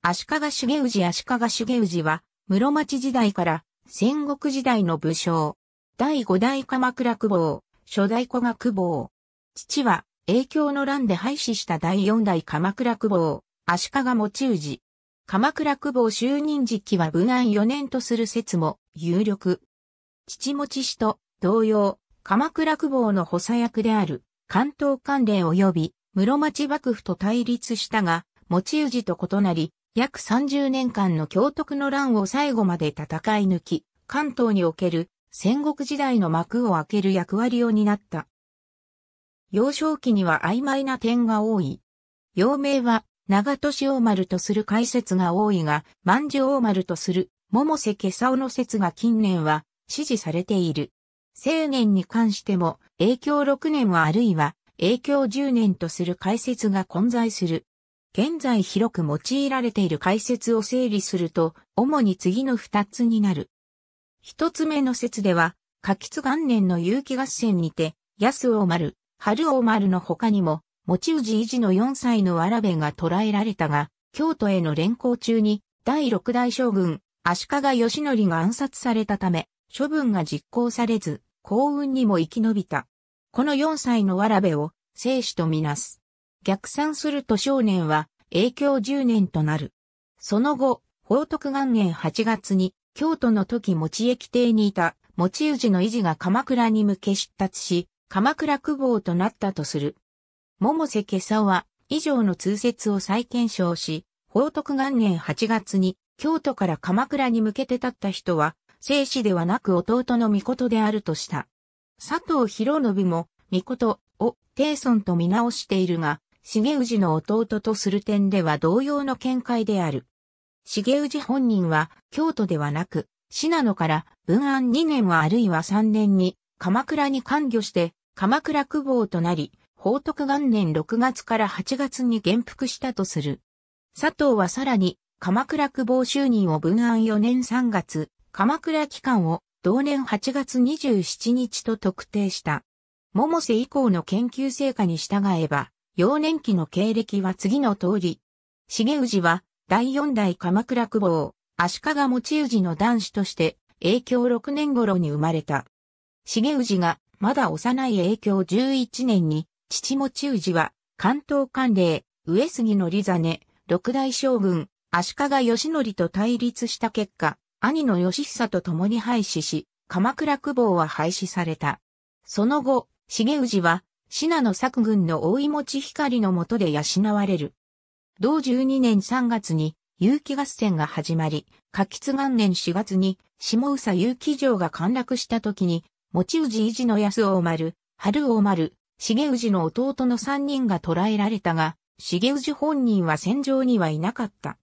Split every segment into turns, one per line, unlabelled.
足利重氏足利重氏は、室町時代から戦国時代の武将。第五代鎌倉久保、初代古賀久保。父は、影響の乱で廃止した第四代鎌倉久保、足利持氏。鎌倉久保就任時期は武安4年とする説も有力。父持氏と同様、鎌倉久保の補佐役である関東関連及び室町幕府と対立したが、持氏と異なり、約30年間の京徳の乱を最後まで戦い抜き、関東における戦国時代の幕を開ける役割を担った。幼少期には曖昧な点が多い。幼名は長年大丸とする解説が多いが、万寿大丸とする桃瀬さおの説が近年は支持されている。青年に関しても、影響6年はあるいは影響10年とする解説が混在する。現在広く用いられている解説を整理すると、主に次の二つになる。一つ目の説では、柿津元年の有機合戦にて、安尾丸、春尾丸の他にも、持ち氏維持の四歳のわらべが捕らえられたが、京都への連行中に、第六代将軍、足利義則が暗殺されたため、処分が実行されず、幸運にも生き延びた。この四歳のわらべを、生死とみなす。逆算すると少年は、影響10年となる。その後、宝徳元年8月に、京都の時持駅邸にいた、持ち氏の維持が鎌倉に向け出立し、鎌倉久保となったとする。桃瀬家佐は、以上の通説を再検証し、宝徳元年8月に、京都から鎌倉に向けて立った人は、生死ではなく弟の御事であるとした。佐藤博信も、御事を、帝尊と見直しているが、重氏の弟とする点では同様の見解である。重氏本人は京都ではなく、信濃から文安2年はあるいは3年に鎌倉に関与して鎌倉久保となり、宝徳元年6月から8月に元服したとする。佐藤はさらに鎌倉久保就任を文安4年3月、鎌倉期間を同年8月27日と特定した。百瀬以降の研究成果に従えば、幼年期の経歴は次の通り。重氏は、第四代鎌倉久保足利持氏の男子として、永響6年頃に生まれた。重氏が、まだ幼い永響11年に、父持氏は、関東官令、上杉のザネ、六代将軍、足利義則と対立した結果、兄の義久と共に廃止し、鎌倉久保は廃止された。その後、重氏は、信濃作軍の大井持光の下で養われる。同12年3月に有機合戦が始まり、夏吉元年4月に下宇佐有機城が陥落した時に、持氏維持の安尾丸、春尾丸、重氏の弟の3人が捕らえられたが、重氏本人は戦場にはいなかった。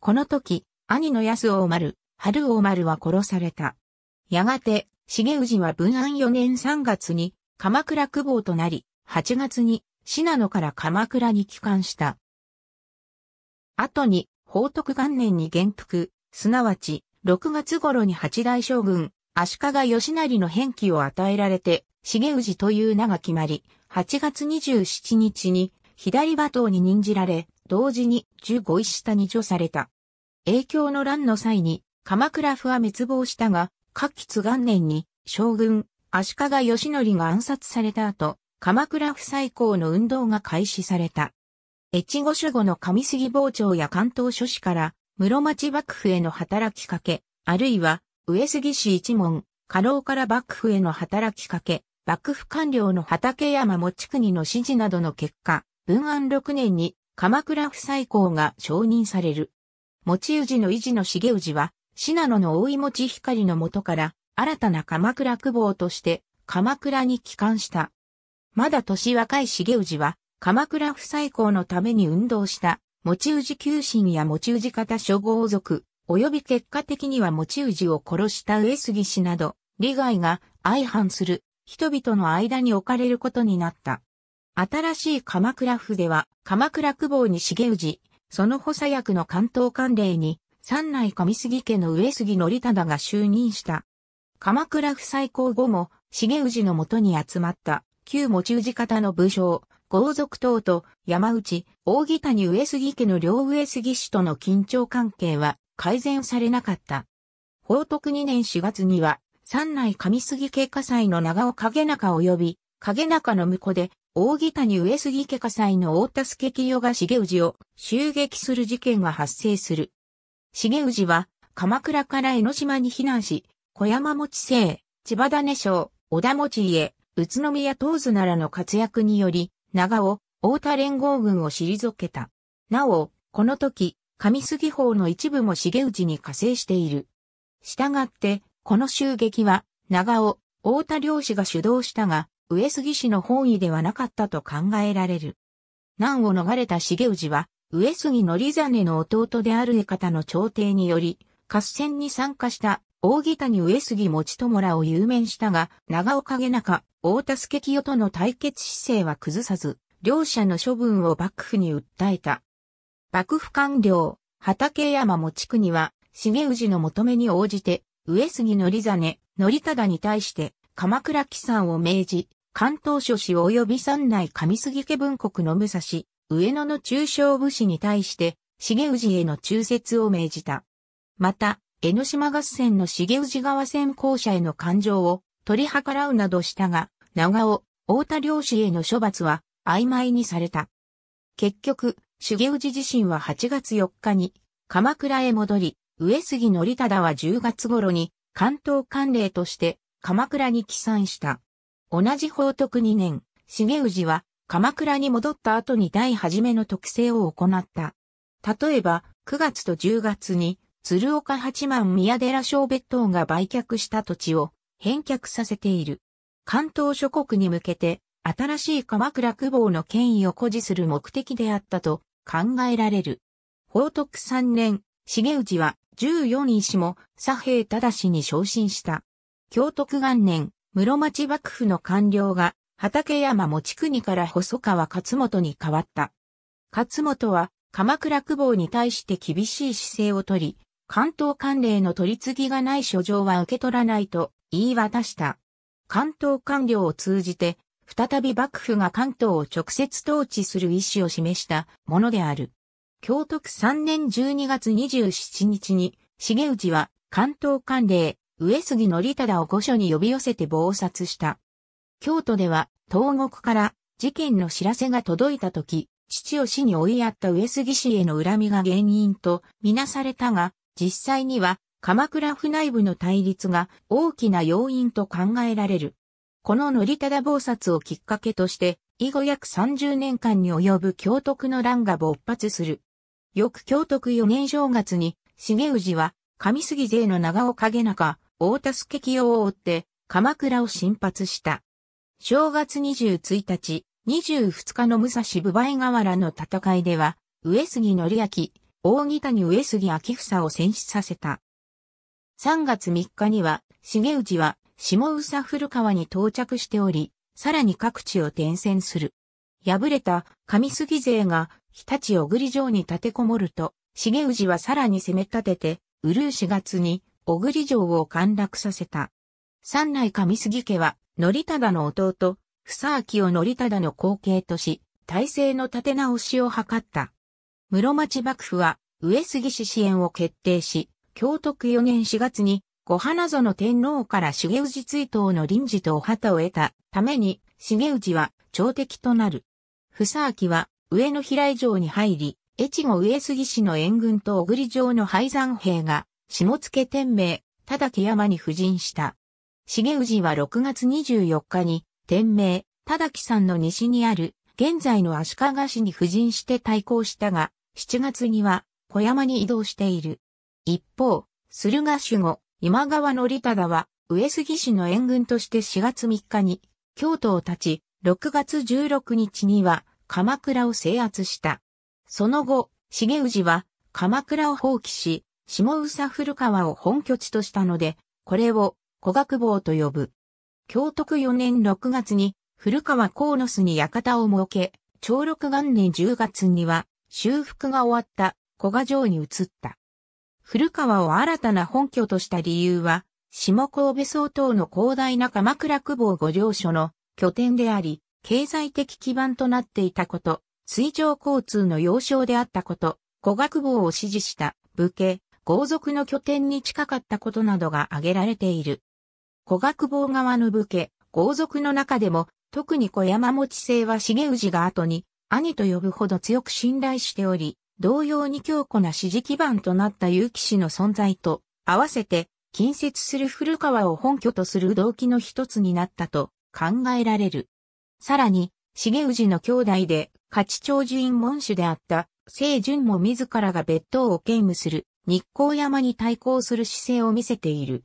この時、兄の安尾丸、春尾丸は殺された。やがて、重氏は文安4年3月に鎌倉久保となり、8月に信濃から鎌倉に帰還した。後に、宝徳元年に元服、すなわち、6月頃に八代将軍、足利義成の返帰を与えられて、重氏という名が決まり、8月27日に左馬頭に任じられ、同時に15位下に除された。影響の乱の際に鎌倉府は滅亡したが、各吉元年に将軍、足利義成が暗殺された後、鎌倉不妻校の運動が開始された。越後守護の上杉傍聴や関東諸子から、室町幕府への働きかけ、あるいは、上杉氏一門、家老から幕府への働きかけ、幕府官僚の畠山持国の指示などの結果、文安6年に鎌倉不妻校が承認される。持氏の維持の重氏は、信濃の大井持光のもとから、新たな鎌倉久保として、鎌倉に帰還した。まだ年若い重氏は、鎌倉不再興のために運動した、持ち氏急進や持ち氏方諸豪族、及び結果的には持ち氏を殺した上杉氏など、利害が相反する人々の間に置かれることになった。新しい鎌倉府では、鎌倉久保に重氏、その補佐役の関東官令に、三内上杉家の上杉則忠が就任した。鎌倉不再興後も、重氏のもとに集まった旧持ち氏方の武将、豪族等と山内、大木谷上杉家の両上杉氏との緊張関係は改善されなかった。宝徳2年4月には、三内上杉家火災の長尾影中及び、影中の婿で、大木谷上杉家火災の大田助清が重氏を襲撃する事件が発生する。重氏は、鎌倉から江ノ島に避難し、小山持姓、千葉種省、小田持家、宇都宮東津ならの活躍により、長尾、大田連合軍を退けた。なお、この時、上杉法の一部も重氏に加勢している。したがって、この襲撃は、長尾、大田領氏が主導したが、上杉氏の本意ではなかったと考えられる。難を逃れた重氏は、上杉のざ真の弟である江方の朝廷により、合戦に参加した扇谷上杉持友らを有名したが、長岡家中、大田助清との対決姿勢は崩さず、両者の処分を幕府に訴えた。幕府官僚、畠山持国は、重氏の求めに応じて、上杉則真、則忠に対して、鎌倉紀山を命じ、関東諸氏及び山内上杉家文国の武蔵、上野の中小武士に対して、重氏への忠説を命じた。また、江ノ島合戦の重氏川戦校舎への感情を取り計らうなどしたが、長尾、太田領氏への処罰は曖昧にされた。結局、重氏自身は8月4日に鎌倉へ戻り、上杉則忠は10月頃に関東官令として鎌倉に帰参した。同じ法徳2年、重氏は鎌倉に戻った後に第初めの特性を行った。例えば、9月と10月に鶴岡八幡宮寺小別島が売却した土地を返却させている。関東諸国に向けて、新しい鎌倉久保の権威を誇示する目的であったと考えられる。宝徳三年、重氏は14氏も左平忠に昇進した。京徳元年、室町幕府の官僚が畠山持国から細川勝元に変わった。勝元は鎌倉久保に対して厳しい姿勢をとり、関東官令の取り次ぎがない書状は受け取らないと言い渡した。関東官僚を通じて、再び幕府が関東を直接統治する意思を示したものである。京徳3年12月27日に、重氏は関東官令、上杉則忠を御所に呼び寄せて謀殺した。京都では、東国から事件の知らせが届いた時、父を死に追いやった上杉氏への恨みが原因とみなされたが、実際には鎌倉府内部の対立が大きな要因と考えられる。この乗りただ暴殺をきっかけとして、以後約30年間に及ぶ京徳の乱が勃発する。翌京徳4年正月に、重氏は、上杉勢の長尾影中、大田助清を追って、鎌倉を進発した。正月21日、22日の武蔵部前河原の戦いでは、上杉則明、大木谷上杉秋房を戦死させた。3月3日には、重氏は下宇佐古川に到着しており、さらに各地を転戦する。敗れた上杉勢が日立小栗城に立てこもると、重氏はさらに攻め立てて、うるう4月に小栗城を陥落させた。三内上杉家は、則忠の弟、房明を則忠の後継とし、体制の立て直しを図った。室町幕府は上杉氏支援を決定し、京徳4年4月に五花園天皇から重氏追悼の臨時とお旗を得たために、重氏は朝敵となる。房明は上野平井城に入り、越後上杉氏の援軍と小栗城の廃山兵が、下野天明、忠木山に布陣した。重氏は6月24日に、天明、忠木山の西にある、現在の足利市に布陣して対抗したが、7月には小山に移動している。一方、駿河守護、今川の利忠は、上杉氏の援軍として4月3日に、京都を立ち、6月16日には、鎌倉を制圧した。その後、重氏は、鎌倉を放棄し、下宇佐古川を本拠地としたので、これを、古学坊と呼ぶ。京徳4年6月に、古川河野須に館を設け、長六元年10月には、修復が終わった古賀城に移った。古川を新たな本拠とした理由は、下神戸総等の広大な鎌倉久保五領所の拠点であり、経済的基盤となっていたこと、水上交通の要衝であったこと、古賀久保を支持した武家、豪族の拠点に近かったことなどが挙げられている。古賀久保側の武家、豪族の中でも、特に小山持姓は重氏が後に兄と呼ぶほど強く信頼しており、同様に強固な支持基盤となった結城氏の存在と、合わせて、近接する古川を本拠とする動機の一つになったと考えられる。さらに、重氏の兄弟で、八長寺院門主であった、清順も自らが別当を兼務する、日光山に対抗する姿勢を見せている。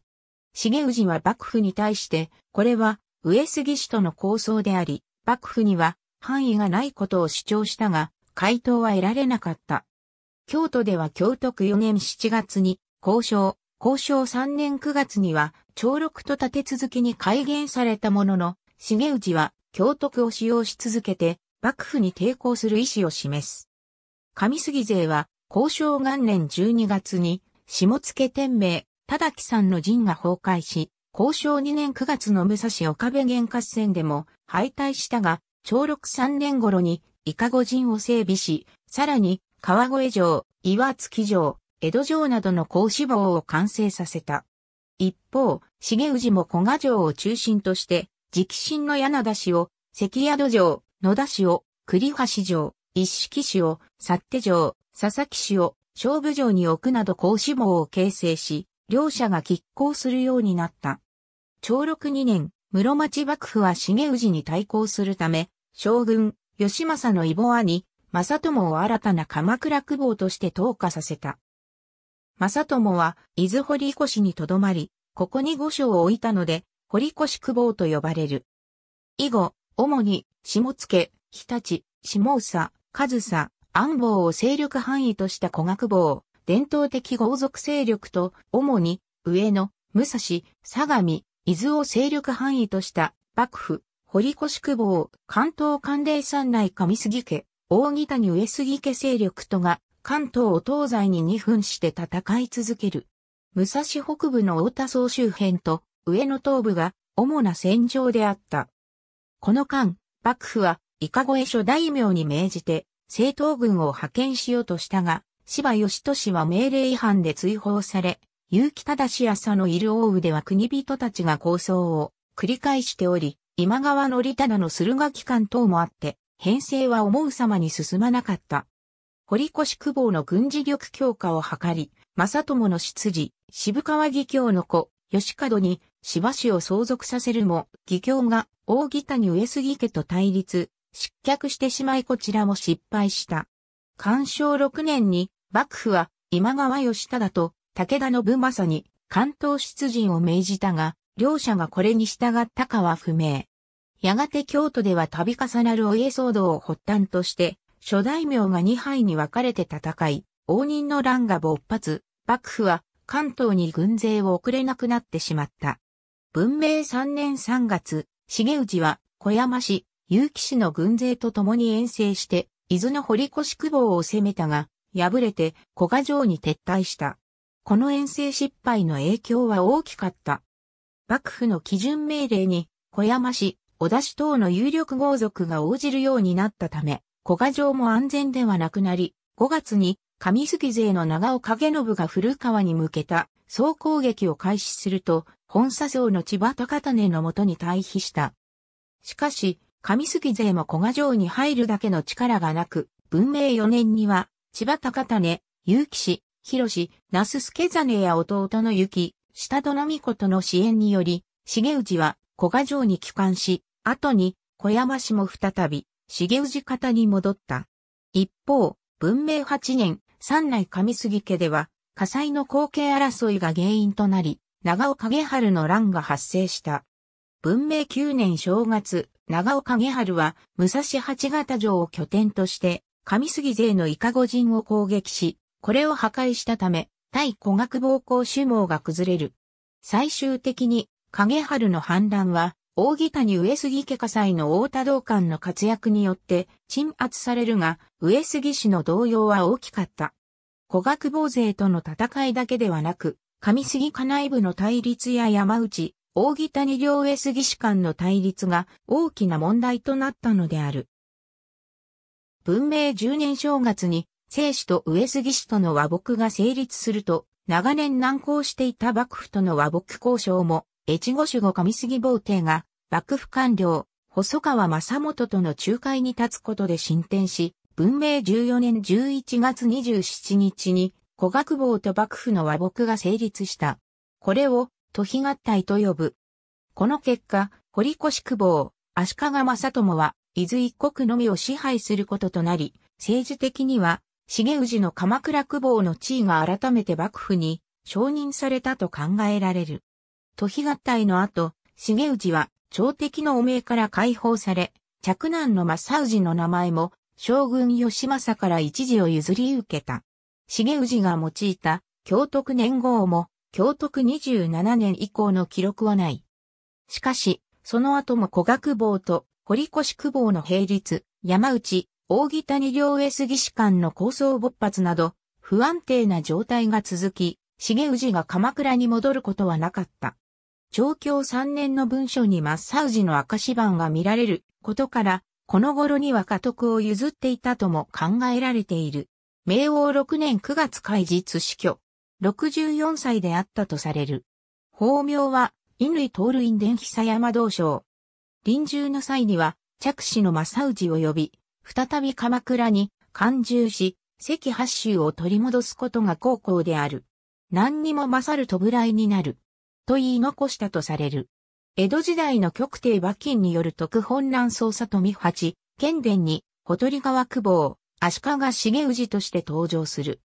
重氏は幕府に対して、これは、上杉氏との構想であり、幕府には、範囲がないことを主張したが、回答は得られなかった。京都では京都区4年7月に交渉、交渉3年9月には朝録と立て続けに改元されたものの、重氏は京都区を使用し続けて幕府に抵抗する意思を示す。上杉勢は交渉元年12月に下野天明、忠木さんの陣が崩壊し、交渉2年9月の武蔵岡部原合戦でも敗退したが、長禄3年頃に伊香護陣を整備し、さらに川越城、岩月城、江戸城などの甲子坊を完成させた。一方、重氏も古賀城を中心として、直進の柳田氏を、関宿城、野田氏を、栗橋城、一式氏を、佐手城、佐々木氏を、勝負城に置くなど甲子坊を形成し、両者が拮抗するようになった。長禄2年、室町幕府は重氏に対抗するため、将軍、義政の異母兄、正友を新たな鎌倉久保として投下させた。正友は、伊豆堀越にとどまり、ここに御所を置いたので、堀越久保と呼ばれる。以後、主に、下野、日立、下総、上佐、安房を勢力範囲とした小学坊、伝統的豪族勢力と、主に、上野、武蔵、相模、伊豆を勢力範囲とした、幕府、堀越久保、関東関連山内上杉家、大木谷上杉家勢力とが、関東を東西に2分して戦い続ける。武蔵北部の大田総周辺と、上野東部が、主な戦場であった。この間、幕府は、伊香ごえ諸大名に命じて、政党軍を派遣しようとしたが、芝義俊は命令違反で追放され、結城正朝のいる大宇では国人たちが抗争を繰り返しており、今川則忠の駿河期間等もあって、編成は思う様に進まなかった。堀越久保の軍事力強化を図り、正友の執事、渋川義教の子、吉門に芝氏を相続させるも、義教が大木谷上杉家と対立、失脚してしまいこちらも失敗した。干渉6年に、幕府は今川義忠と武田信正に関東出陣を命じたが、両者がこれに従ったかは不明。やがて京都では度重なるお家騒動を発端として、諸大名が2杯に分かれて戦い、応仁の乱が勃発、幕府は関東に軍勢を送れなくなってしまった。文明3年3月、重氏は小山市、結城市の軍勢と共に遠征して、伊豆の堀越久保を攻めたが、敗れて古賀城に撤退した。この遠征失敗の影響は大きかった。幕府の基準命令に、小山市、小田市等の有力豪族が応じるようになったため、古賀城も安全ではなくなり、5月に上杉勢の長尾景信が古川に向けた総攻撃を開始すると、本佐城の千葉高種のもとに退避した。しかし、上杉勢も古賀城に入るだけの力がなく、文明4年には、千葉高種、結城氏、広氏、那須助真や弟の雪、下戸の御との支援により、重氏は古賀城に帰還し、後に小山氏も再び、重氏方に戻った。一方、文明8年、三内上杉家では、火災の後継争いが原因となり、長尾影春の乱が発生した。文明9年正月、長尾影春は、武蔵八方城を拠点として、上杉勢のイカゴ人を攻撃し、これを破壊したため、対古学暴行主謀が崩れる。最終的に、影春の反乱は、大木谷上杉家火災の太田道館の活躍によって鎮圧されるが、上杉氏の動揺は大きかった。古学坊勢との戦いだけではなく、上杉家内部の対立や山内、大木谷両上杉氏間の対立が大きな問題となったのである。文明10年正月に清氏と上杉氏との和睦が成立すると、長年難航していた幕府との和睦交渉も、越後守護上杉坊邸が、幕府官僚、細川正元との仲介に立つことで進展し、文明14年11月27日に、古学坊と幕府の和睦が成立した。これを、都比合体と呼ぶ。この結果、堀越久保、足利正友は、伊豆一国のみを支配することとなり、政治的には、重氏の鎌倉久保の地位が改めて幕府に承認されたと考えられる。都比合体の後、重氏は朝敵の汚名から解放され、嫡男の正氏の名前も将軍義政から一時を譲り受けた。重氏が用いた京徳年号も京徳27年以降の記録はない。しかし、その後も古賀久保と堀越久保の並立、山内、大木谷両上杉士官の構想勃発など、不安定な状態が続き、重氏が鎌倉に戻ることはなかった。長教3年の文書にサー氏の赤紙版が見られることから、この頃には家督を譲っていたとも考えられている。明王6年9月開日死去。64歳であったとされる。法名は、乾通院伝久山道将。臨終の際には、着手の正氏を呼び、再び鎌倉に還従し、関八州を取り戻すことが高校である。何にも勝るらいになる。と言い残したとされる。江戸時代の極帝馬金による特本乱捜査富八、剣伝に、小鳥川久保、足利重氏として登場する。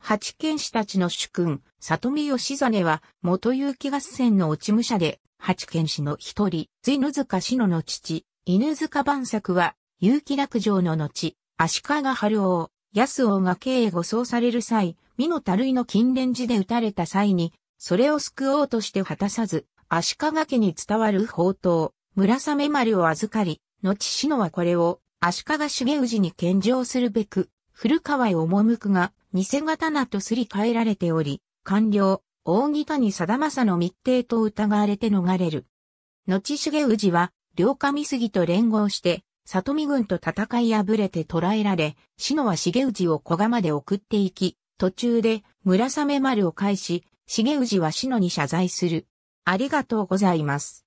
八剣士たちの主君、里見義実は、元行城合戦の落ち武者で、八剣士の一人、随野塚志野の父、犬塚万作は、有機落城の後、足利春王、安王が慶へ護送される際、美のたるいの金蓮寺で撃たれた際に、それを救おうとして果たさず、足利家に伝わる宝刀、村雨丸を預かり、後篠はこれを足利重氏に献上するべく、古川へ赴くが、偽刀とすり替えられており、官僚、大木谷貞政の密偵と疑われて逃れる。後重氏は、両上杉と連合して、里見軍と戦い敗れて捕らえられ、篠は重氏を小賀まで送っていき、途中で村雨丸を返し、重氏は篠に謝罪する。ありがとうございます。